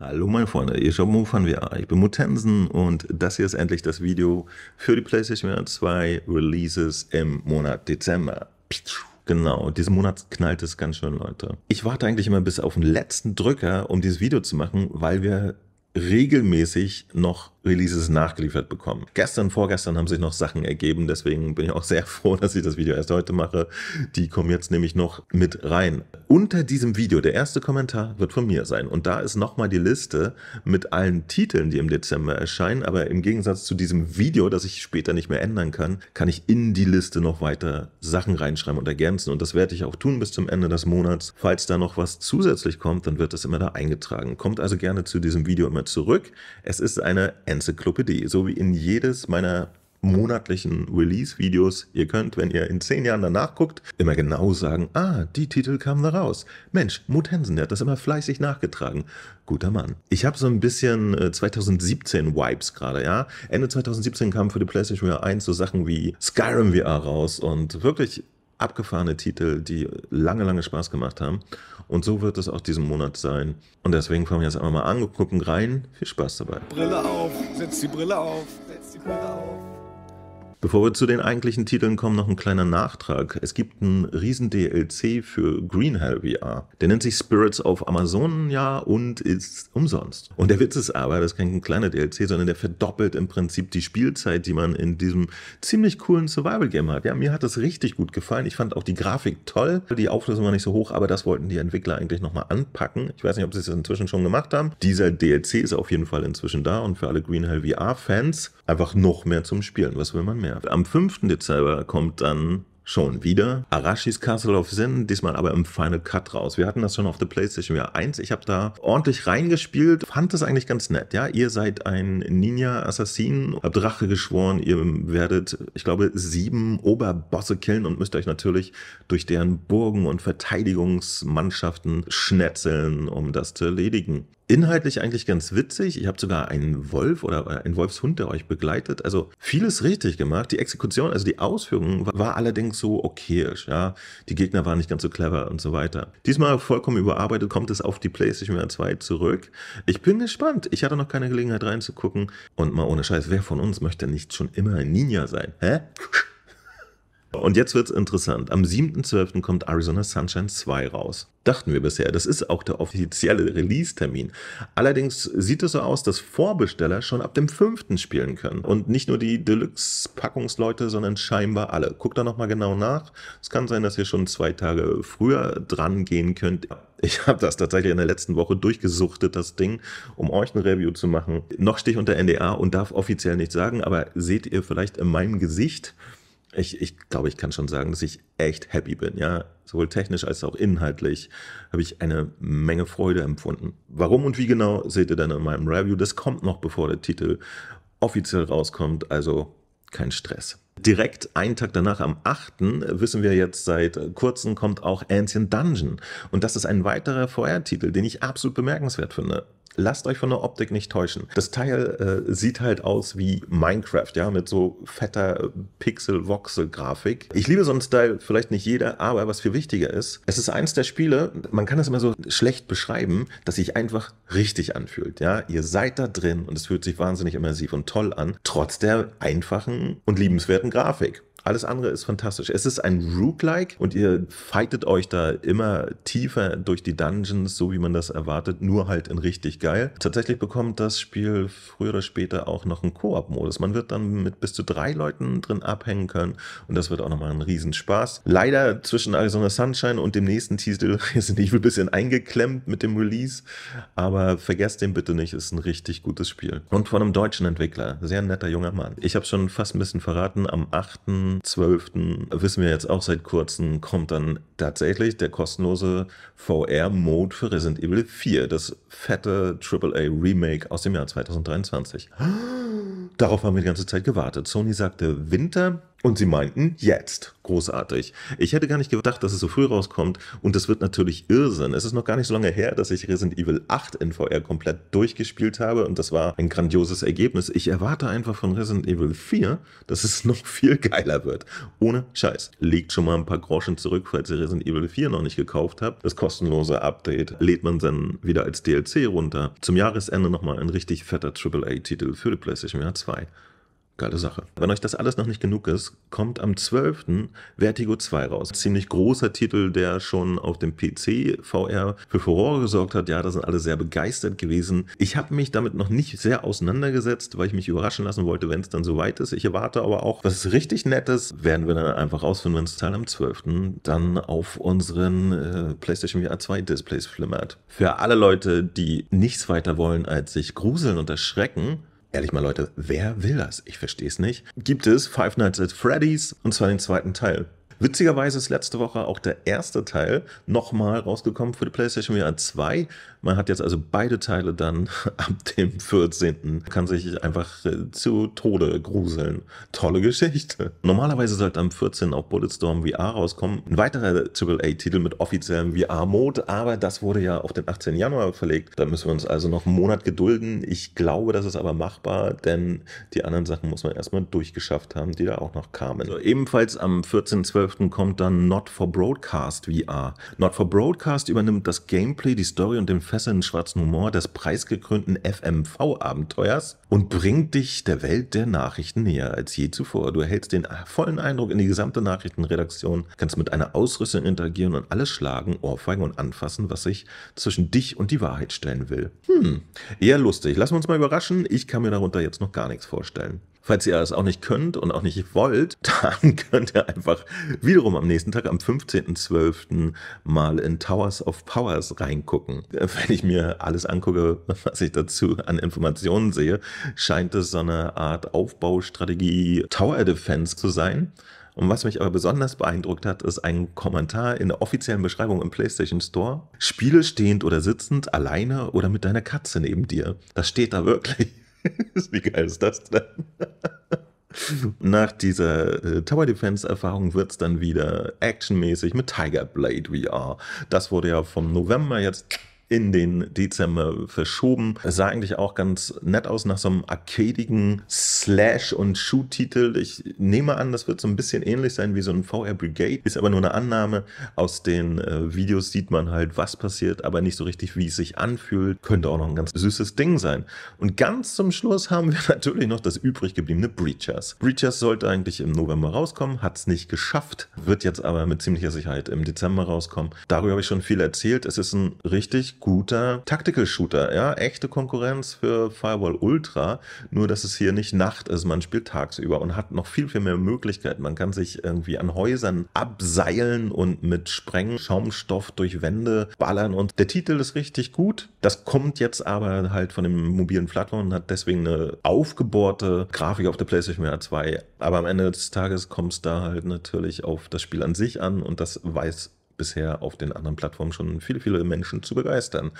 Hallo meine Freunde, ihr schaut von VR, ich bin Mutensen und das hier ist endlich das Video für die PlayStation 2 Releases im Monat Dezember. Genau, diesen Monat knallt es ganz schön, Leute. Ich warte eigentlich immer bis auf den letzten Drücker, um dieses Video zu machen, weil wir regelmäßig noch Releases nachgeliefert bekommen. Gestern, vorgestern haben sich noch Sachen ergeben, deswegen bin ich auch sehr froh, dass ich das Video erst heute mache. Die kommen jetzt nämlich noch mit rein. Unter diesem Video, der erste Kommentar wird von mir sein und da ist nochmal die Liste mit allen Titeln, die im Dezember erscheinen, aber im Gegensatz zu diesem Video, das ich später nicht mehr ändern kann, kann ich in die Liste noch weiter Sachen reinschreiben und ergänzen und das werde ich auch tun bis zum Ende des Monats. Falls da noch was zusätzlich kommt, dann wird das immer da eingetragen. Kommt also gerne zu diesem Video immer zurück. Es ist eine End Enzyklopädie, so wie in jedes meiner monatlichen Release-Videos. Ihr könnt, wenn ihr in zehn Jahren danach guckt, immer genau sagen, ah, die Titel kamen da raus. Mensch, Mut Hensen, der hat das immer fleißig nachgetragen. Guter Mann. Ich habe so ein bisschen 2017 äh, wipes gerade, ja. Ende 2017 kamen für die PlayStation 1 so Sachen wie Skyrim VR raus und wirklich abgefahrene Titel, die lange, lange Spaß gemacht haben. Und so wird es auch diesen Monat sein. Und deswegen fangen wir jetzt einfach mal an, gucken rein. Viel Spaß dabei. Brille auf, setz die Brille auf, setz die Brille auf. Bevor wir zu den eigentlichen Titeln kommen, noch ein kleiner Nachtrag. Es gibt einen riesen DLC für Green Hell VR. Der nennt sich Spirits of Amazonia und ist umsonst. Und der Witz ist aber, das ist kein kleiner DLC, sondern der verdoppelt im Prinzip die Spielzeit, die man in diesem ziemlich coolen Survival-Game hat. Ja, mir hat das richtig gut gefallen. Ich fand auch die Grafik toll. Die Auflösung war nicht so hoch, aber das wollten die Entwickler eigentlich nochmal anpacken. Ich weiß nicht, ob sie es inzwischen schon gemacht haben. Dieser DLC ist auf jeden Fall inzwischen da und für alle Green Hell VR-Fans einfach noch mehr zum Spielen. Was will man mehr? genervt. Am 5. Dezember kommt dann schon wieder Arashis Castle of Sin, diesmal aber im Final Cut raus. Wir hatten das schon auf der PlayStation VR 1. Ich habe da ordentlich reingespielt, fand das eigentlich ganz nett. Ja, ihr seid ein Ninja-Assassin, habt Rache geschworen, ihr werdet, ich glaube, sieben Oberbosse killen und müsst euch natürlich durch deren Burgen und Verteidigungsmannschaften schnetzeln, um das zu erledigen inhaltlich eigentlich ganz witzig. Ich habe sogar einen Wolf oder einen Wolfshund, der euch begleitet. Also vieles richtig gemacht. Die Exekution, also die Ausführung war allerdings so okayisch. Ja, die Gegner waren nicht ganz so clever und so weiter. Diesmal vollkommen überarbeitet kommt es auf die PlayStation 2 zurück. Ich bin gespannt. Ich hatte noch keine Gelegenheit reinzugucken und mal ohne Scheiß, wer von uns möchte nicht schon immer ein Ninja sein? Hä? Und jetzt wird's interessant. Am 7.12. kommt Arizona Sunshine 2 raus. Dachten wir bisher, das ist auch der offizielle Release-Termin. Allerdings sieht es so aus, dass Vorbesteller schon ab dem 5. spielen können. Und nicht nur die Deluxe-Packungsleute, sondern scheinbar alle. Guckt da nochmal genau nach. Es kann sein, dass ihr schon zwei Tage früher dran gehen könnt. Ich habe das tatsächlich in der letzten Woche durchgesuchtet, das Ding, um euch ein Review zu machen. Noch stehe ich unter NDA und darf offiziell nichts sagen, aber seht ihr vielleicht in meinem Gesicht, ich, ich glaube, ich kann schon sagen, dass ich echt happy bin. Ja, sowohl technisch als auch inhaltlich habe ich eine Menge Freude empfunden. Warum und wie genau seht ihr dann in meinem Review? Das kommt noch, bevor der Titel offiziell rauskommt. Also kein Stress. Direkt einen Tag danach, am 8., wissen wir jetzt seit kurzem, kommt auch Ancient Dungeon. Und das ist ein weiterer VR-Titel, den ich absolut bemerkenswert finde lasst euch von der Optik nicht täuschen. Das Teil äh, sieht halt aus wie Minecraft, ja, mit so fetter äh, Pixel-Voxel-Grafik. Ich liebe so einen Style, vielleicht nicht jeder, aber was viel wichtiger ist, es ist eins der Spiele, man kann das immer so schlecht beschreiben, dass sich einfach richtig anfühlt, ja. Ihr seid da drin und es fühlt sich wahnsinnig immersiv und toll an, trotz der einfachen und liebenswerten Grafik. Alles andere ist fantastisch. Es ist ein Rook-like und ihr fightet euch da immer tiefer durch die Dungeons, so wie man das erwartet, nur halt in richtig geil. Tatsächlich bekommt das Spiel früher oder später auch noch einen Koop-Modus. Man wird dann mit bis zu drei Leuten drin abhängen können und das wird auch nochmal ein Riesenspaß. Leider zwischen Arizona Sunshine und dem nächsten Titel sind ich ein bisschen eingeklemmt mit dem Release, aber vergesst den bitte nicht, ist ein richtig gutes Spiel. Und von einem deutschen Entwickler, sehr netter junger Mann. Ich habe schon fast ein bisschen verraten, am 8. 12.12. wissen wir jetzt auch seit kurzem, kommt dann tatsächlich der kostenlose VR-Mode für Resident Evil 4, das fette AAA-Remake aus dem Jahr 2023. Darauf haben wir die ganze Zeit gewartet. Sony sagte Winter und sie meinten, jetzt. Großartig. Ich hätte gar nicht gedacht, dass es so früh rauskommt. Und das wird natürlich Irrsinn. Es ist noch gar nicht so lange her, dass ich Resident Evil 8 in VR komplett durchgespielt habe. Und das war ein grandioses Ergebnis. Ich erwarte einfach von Resident Evil 4, dass es noch viel geiler wird. Ohne Scheiß. Legt schon mal ein paar Groschen zurück, falls ihr Resident Evil 4 noch nicht gekauft habt. Das kostenlose Update lädt man dann wieder als DLC runter. Zum Jahresende nochmal ein richtig fetter AAA-Titel für die PlayStation VR 2. Geile Sache. Wenn euch das alles noch nicht genug ist, kommt am 12. Vertigo 2 raus. Ziemlich großer Titel, der schon auf dem PC VR für Furore gesorgt hat. Ja, da sind alle sehr begeistert gewesen. Ich habe mich damit noch nicht sehr auseinandergesetzt, weil ich mich überraschen lassen wollte, wenn es dann soweit ist. Ich erwarte aber auch was richtig Nettes. Werden wir dann einfach rausfinden, wenn es Teil am 12. dann auf unseren äh, PlayStation VR 2 Displays flimmert. Für alle Leute, die nichts weiter wollen, als sich gruseln und erschrecken, Ehrlich mal Leute, wer will das? Ich verstehe es nicht. Gibt es Five Nights at Freddy's und zwar den zweiten Teil. Witzigerweise ist letzte Woche auch der erste Teil nochmal rausgekommen für die PlayStation VR 2. Man hat jetzt also beide Teile dann ab dem 14. kann sich einfach äh, zu Tode gruseln. Tolle Geschichte. Normalerweise sollte am 14. auch Bulletstorm VR rauskommen. Ein weiterer AAA-Titel mit offiziellem VR-Mode, aber das wurde ja auf den 18. Januar verlegt. Da müssen wir uns also noch einen Monat gedulden. Ich glaube, das ist aber machbar, denn die anderen Sachen muss man erstmal durchgeschafft haben, die da auch noch kamen. Also ebenfalls am 14.12 12. kommt dann Not for Broadcast VR. Not for Broadcast übernimmt das Gameplay, die Story und den fesselnden schwarzen Humor des preisgekrönten FMV-Abenteuers und bringt dich der Welt der Nachrichten näher als je zuvor. Du erhältst den vollen Eindruck in die gesamte Nachrichtenredaktion, kannst mit einer Ausrüstung interagieren und alles schlagen, ohrfeigen und anfassen, was sich zwischen dich und die Wahrheit stellen will. Hm, eher lustig. Lassen wir uns mal überraschen. Ich kann mir darunter jetzt noch gar nichts vorstellen. Falls ihr das auch nicht könnt und auch nicht wollt, dann könnt ihr einfach wiederum am nächsten Tag, am 15.12. mal in Towers of Powers reingucken. Äh, wenn ich mir alles angucke, was ich dazu an Informationen sehe, scheint es so eine Art Aufbaustrategie Tower Defense zu sein. Und was mich aber besonders beeindruckt hat, ist ein Kommentar in der offiziellen Beschreibung im PlayStation Store. Spiele stehend oder sitzend, alleine oder mit deiner Katze neben dir. Das steht da wirklich. Wie geil ist das denn? Nach dieser äh, Tower Defense-Erfahrung wird es dann wieder actionmäßig mit Tiger Blade VR. Das wurde ja vom November jetzt in den Dezember verschoben. Es sah eigentlich auch ganz nett aus nach so einem arcadigen Slash- und Shoot-Titel. Ich nehme an, das wird so ein bisschen ähnlich sein wie so ein VR Brigade. Ist aber nur eine Annahme. Aus den äh, Videos sieht man halt, was passiert, aber nicht so richtig, wie es sich anfühlt. Könnte auch noch ein ganz süßes Ding sein. Und ganz zum Schluss haben wir natürlich noch das übrig gebliebene Breachers. Breachers sollte eigentlich im November rauskommen, hat es nicht geschafft, wird jetzt aber mit ziemlicher Sicherheit im Dezember rauskommen. Darüber habe ich schon viel erzählt. Es ist ein richtig guter Tactical Shooter. Ja, echte Konkurrenz für Firewall Ultra. Nur, dass es hier nicht Nacht ist. Man spielt tagsüber und hat noch viel, viel mehr Möglichkeiten. Man kann sich irgendwie an Häusern abseilen und mit Sprengen, Schaumstoff durch Wände ballern. Und der Titel ist richtig gut. Das kommt jetzt aber halt von dem mobilen Plattform und hat deswegen eine aufgebohrte Grafik auf der PlayStation 2. Aber am Ende des Tages kommt es da halt natürlich auf das Spiel an sich an und das weiß bisher auf den anderen Plattformen schon viele, viele Menschen zu begeistern.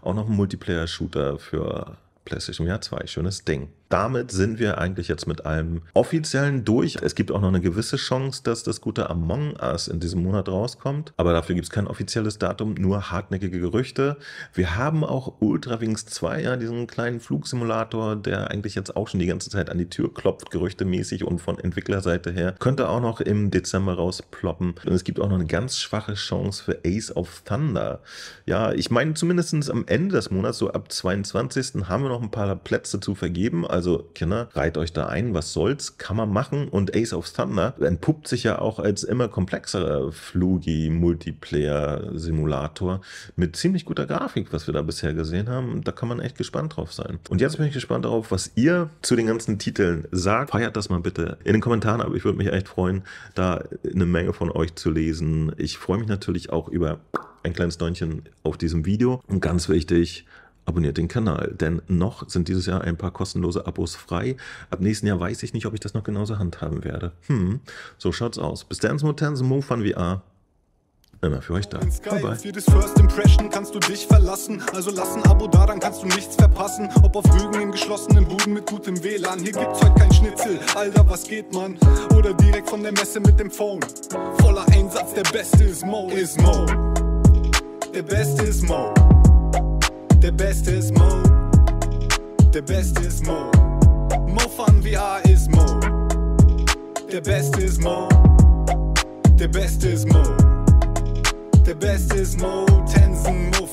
Auch noch ein Multiplayer-Shooter für PlayStation VR 2. Schönes Ding damit sind wir eigentlich jetzt mit allem offiziellen durch. Es gibt auch noch eine gewisse Chance, dass das gute Among Us in diesem Monat rauskommt. Aber dafür gibt es kein offizielles Datum, nur hartnäckige Gerüchte. Wir haben auch Ultra Wings 2, ja, diesen kleinen Flugsimulator, der eigentlich jetzt auch schon die ganze Zeit an die Tür klopft, gerüchtemäßig und von Entwicklerseite her. Könnte auch noch im Dezember rausploppen. Und es gibt auch noch eine ganz schwache Chance für Ace of Thunder. Ja, ich meine, zumindest am Ende des Monats, so ab 22. haben wir noch ein paar Plätze zu vergeben. Also, Kinder, reiht euch da ein, was soll's, kann man machen. Und Ace of Thunder entpuppt sich ja auch als immer komplexerer Flugi-Multiplayer-Simulator mit ziemlich guter Grafik, was wir da bisher gesehen haben. Da kann man echt gespannt drauf sein. Und jetzt bin ich gespannt darauf, was ihr zu den ganzen Titeln sagt. Feiert das mal bitte in den Kommentaren, aber ich würde mich echt freuen, da eine Menge von euch zu lesen. Ich freue mich natürlich auch über ein kleines Däumchen auf diesem Video. Und ganz wichtig, abonniert den Kanal, denn noch sind dieses Jahr ein paar kostenlose Abos frei. Ab nächsten Jahr weiß ich nicht, ob ich das noch genauso handhaben werde. Hm, so schaut's aus. Bis dann, Mutansen, Move Fun VR immer für euch da. Bye bye. Jedes First Impression kannst du dich verlassen. Also lass ein Abo da, dann kannst du nichts verpassen. Ob auf Rügen in geschlossenen Buden mit gutem WLAN. Hier gibt's heute kein Schnitzel. Alter, was geht, man? Oder direkt von der Messe mit dem Phone. Voller Einsatz, der Beste ist Mo. Ist Mo. Der Beste ist Mo. The best is more. The best is more. More fun VR is more. The best is more. The best is more. The best is more. Tensen more.